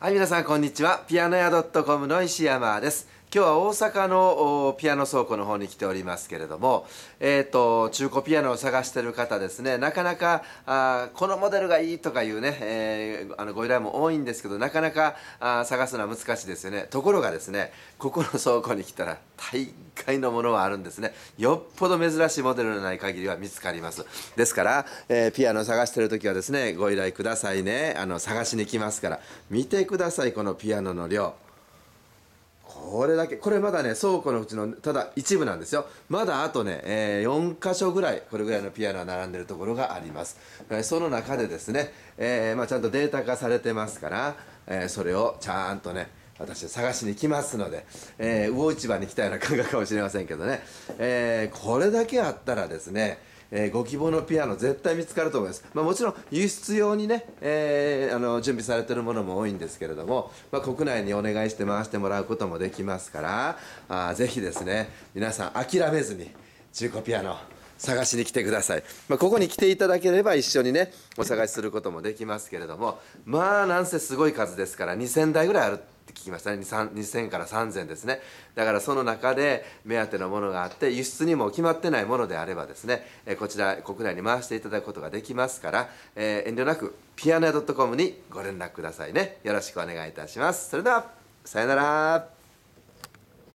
はい皆さんこんにちはピアノ屋 .com の石山です今日は大阪のピアノ倉庫の方に来ておりますけれども、えーと、中古ピアノを探してる方ですねなかなかあこのモデルがいいとかいうね、えー、あのご依頼も多いんですけどなかなかあ探すのは難しいですよねところがですねここの倉庫に来たら大概のものはあるんですねよっぽど珍しいモデルのない限りは見つかりますですから、えー、ピアノを探してる時はですねご依頼くださいねあの探しに来ますから見てくださいこのピアノの量。これだけこれまだね倉庫のうちのただ一部なんですよまだあとね、えー、4箇所ぐらいこれぐらいのピアノは並んでるところがありますその中でですね、えー、まあ、ちゃんとデータ化されてますから、えー、それをちゃんとね私探しに来ますので、え魚市場に来たような感覚かもしれませんけどね、えこれだけあったらですねえー、ご希望のピアノ絶対見つかると思います、まあ、もちろん輸出用にね、えー、あの準備されてるものも多いんですけれども、まあ、国内にお願いして回してもらうこともできますからあぜひですね皆さん諦めずに中古ピアノ探しに来てください、まあ、ここに来ていただければ一緒にねお探しすることもできますけれどもまあなんせすごい数ですから2000台ぐらいあるって聞きましたね2000から3000ですねだからその中で目当てのものがあって輸出にも決まってないものであればですねこちら国内に回していただくことができますから、えー、遠慮なくピアノ .com にご連絡くださいねよろしくお願いいたしますそれではさよなら